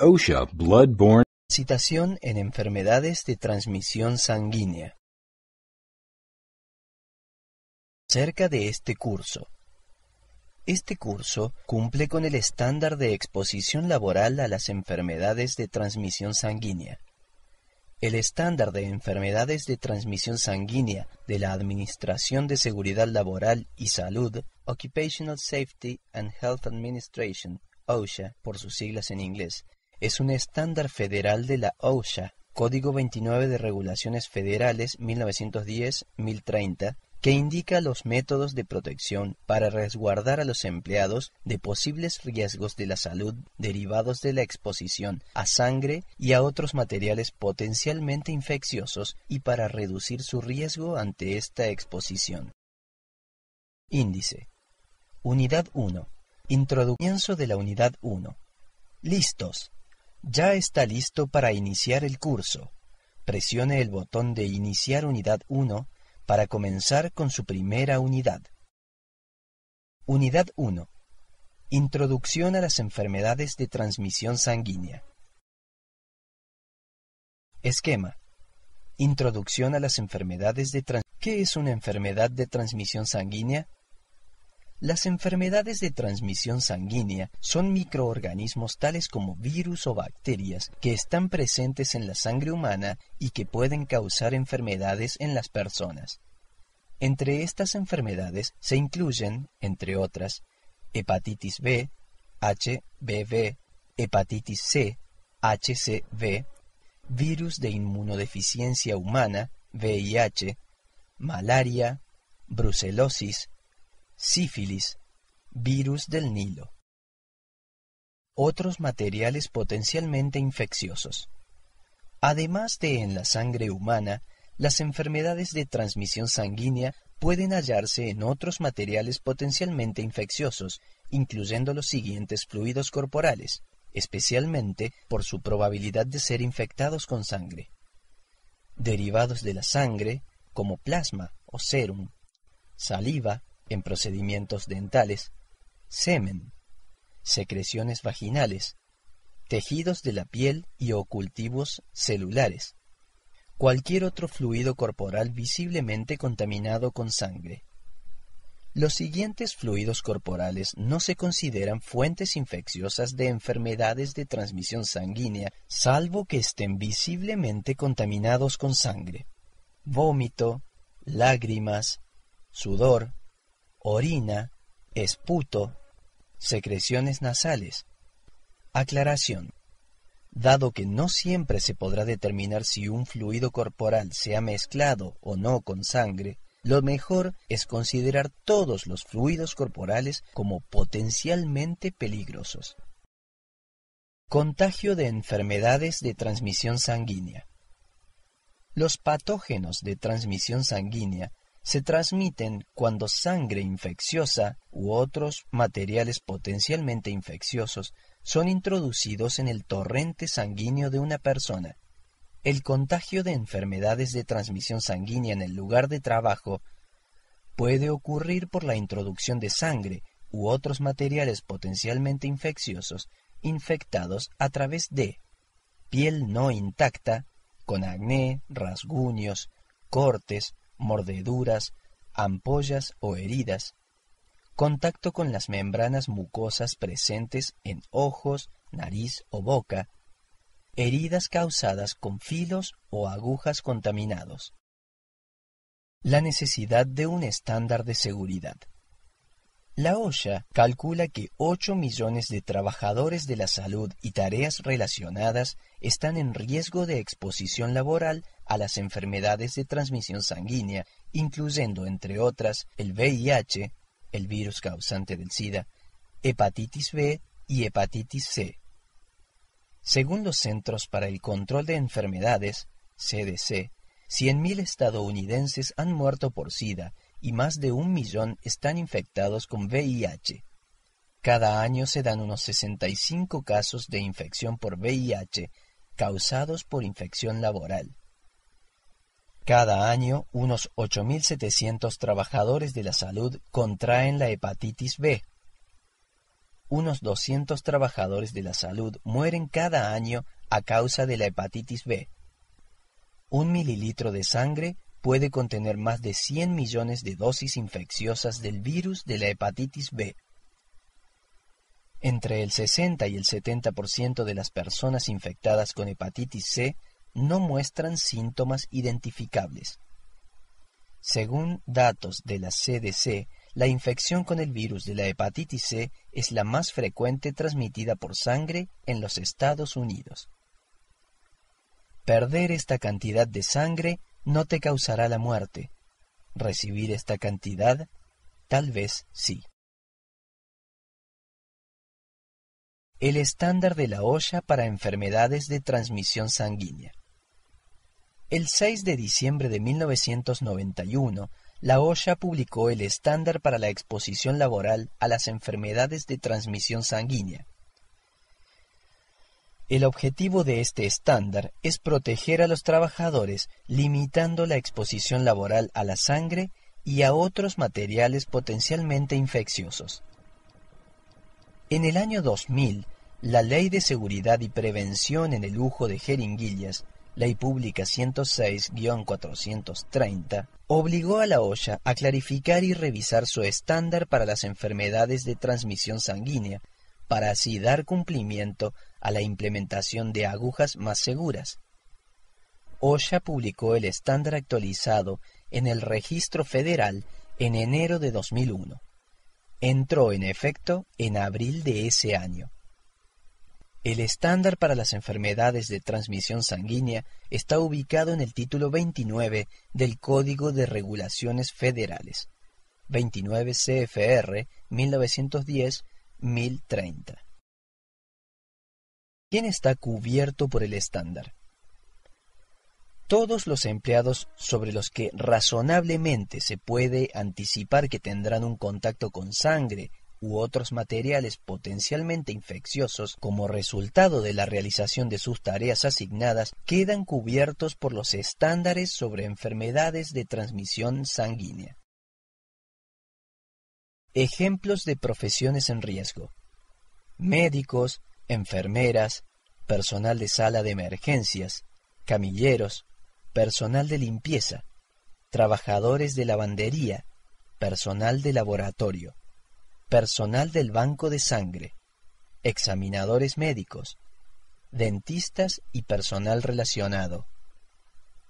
OSHA Citación en enfermedades de transmisión sanguínea. Cerca de este curso. Este curso cumple con el estándar de exposición laboral a las enfermedades de transmisión sanguínea. El estándar de enfermedades de transmisión sanguínea de la Administración de Seguridad Laboral y Salud, Occupational Safety and Health Administration, OSHA por sus siglas en inglés, es un estándar federal de la OSHA, Código 29 de Regulaciones Federales 1910-1030, que indica los métodos de protección para resguardar a los empleados de posibles riesgos de la salud derivados de la exposición a sangre y a otros materiales potencialmente infecciosos y para reducir su riesgo ante esta exposición. Índice. Unidad 1. Introducción de la Unidad 1. Listos. Ya está listo para iniciar el curso. Presione el botón de Iniciar Unidad 1 para comenzar con su primera unidad. Unidad 1. Introducción a las enfermedades de transmisión sanguínea. Esquema. Introducción a las enfermedades de transmisión. ¿Qué es una enfermedad de transmisión sanguínea? Las enfermedades de transmisión sanguínea son microorganismos tales como virus o bacterias que están presentes en la sangre humana y que pueden causar enfermedades en las personas. Entre estas enfermedades se incluyen, entre otras, hepatitis B, HBV, hepatitis C, HCV, virus de inmunodeficiencia humana, VIH, malaria, brucelosis, sífilis, virus del Nilo. Otros materiales potencialmente infecciosos. Además de en la sangre humana, las enfermedades de transmisión sanguínea pueden hallarse en otros materiales potencialmente infecciosos, incluyendo los siguientes fluidos corporales, especialmente por su probabilidad de ser infectados con sangre. Derivados de la sangre, como plasma o serum, saliva, en procedimientos dentales, semen, secreciones vaginales, tejidos de la piel y ocultivos celulares, cualquier otro fluido corporal visiblemente contaminado con sangre. Los siguientes fluidos corporales no se consideran fuentes infecciosas de enfermedades de transmisión sanguínea, salvo que estén visiblemente contaminados con sangre. Vómito, lágrimas, sudor, orina, esputo, secreciones nasales. Aclaración. Dado que no siempre se podrá determinar si un fluido corporal se ha mezclado o no con sangre, lo mejor es considerar todos los fluidos corporales como potencialmente peligrosos. Contagio de enfermedades de transmisión sanguínea. Los patógenos de transmisión sanguínea se transmiten cuando sangre infecciosa u otros materiales potencialmente infecciosos son introducidos en el torrente sanguíneo de una persona. El contagio de enfermedades de transmisión sanguínea en el lugar de trabajo puede ocurrir por la introducción de sangre u otros materiales potencialmente infecciosos infectados a través de piel no intacta, con acné, rasguños, cortes, mordeduras, ampollas o heridas, contacto con las membranas mucosas presentes en ojos, nariz o boca, heridas causadas con filos o agujas contaminados. La necesidad de un estándar de seguridad. La OSHA calcula que 8 millones de trabajadores de la salud y tareas relacionadas están en riesgo de exposición laboral a las enfermedades de transmisión sanguínea, incluyendo, entre otras, el VIH, el virus causante del SIDA, hepatitis B y hepatitis C. Según los Centros para el Control de Enfermedades, CDC, 100.000 estadounidenses han muerto por SIDA y más de un millón están infectados con VIH. Cada año se dan unos 65 casos de infección por VIH causados por infección laboral. Cada año, unos 8.700 trabajadores de la salud contraen la hepatitis B. Unos 200 trabajadores de la salud mueren cada año a causa de la hepatitis B. Un mililitro de sangre puede contener más de 100 millones de dosis infecciosas del virus de la hepatitis B. Entre el 60 y el 70% de las personas infectadas con hepatitis C no muestran síntomas identificables. Según datos de la CDC, la infección con el virus de la hepatitis C es la más frecuente transmitida por sangre en los Estados Unidos. Perder esta cantidad de sangre no te causará la muerte. Recibir esta cantidad, tal vez sí. El estándar de la olla para enfermedades de transmisión sanguínea. El 6 de diciembre de 1991, la OSHA publicó el estándar para la exposición laboral a las enfermedades de transmisión sanguínea. El objetivo de este estándar es proteger a los trabajadores limitando la exposición laboral a la sangre y a otros materiales potencialmente infecciosos. En el año 2000, la Ley de Seguridad y Prevención en el Lujo de Jeringuillas Ley Pública 106-430, obligó a la OSHA a clarificar y revisar su estándar para las enfermedades de transmisión sanguínea, para así dar cumplimiento a la implementación de agujas más seguras. OSHA publicó el estándar actualizado en el Registro Federal en enero de 2001. Entró en efecto en abril de ese año. El estándar para las enfermedades de transmisión sanguínea está ubicado en el título 29 del Código de Regulaciones Federales, 29 CFR 1910-1030. ¿Quién está cubierto por el estándar? Todos los empleados sobre los que razonablemente se puede anticipar que tendrán un contacto con sangre, u otros materiales potencialmente infecciosos como resultado de la realización de sus tareas asignadas quedan cubiertos por los estándares sobre enfermedades de transmisión sanguínea. Ejemplos de profesiones en riesgo. Médicos, enfermeras, personal de sala de emergencias, camilleros, personal de limpieza, trabajadores de lavandería, personal de laboratorio personal del banco de sangre, examinadores médicos, dentistas y personal relacionado,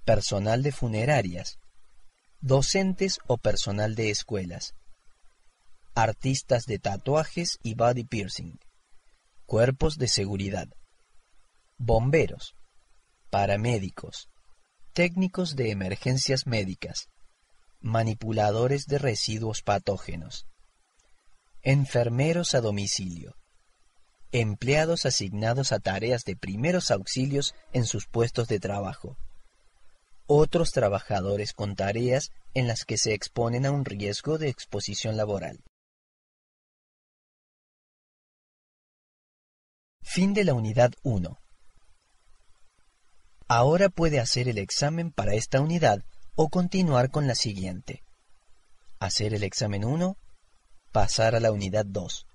personal de funerarias, docentes o personal de escuelas, artistas de tatuajes y body piercing, cuerpos de seguridad, bomberos, paramédicos, técnicos de emergencias médicas, manipuladores de residuos patógenos, enfermeros a domicilio, empleados asignados a tareas de primeros auxilios en sus puestos de trabajo, otros trabajadores con tareas en las que se exponen a un riesgo de exposición laboral. Fin de la unidad 1. Ahora puede hacer el examen para esta unidad o continuar con la siguiente. Hacer el examen 1 pasar a la unidad 2.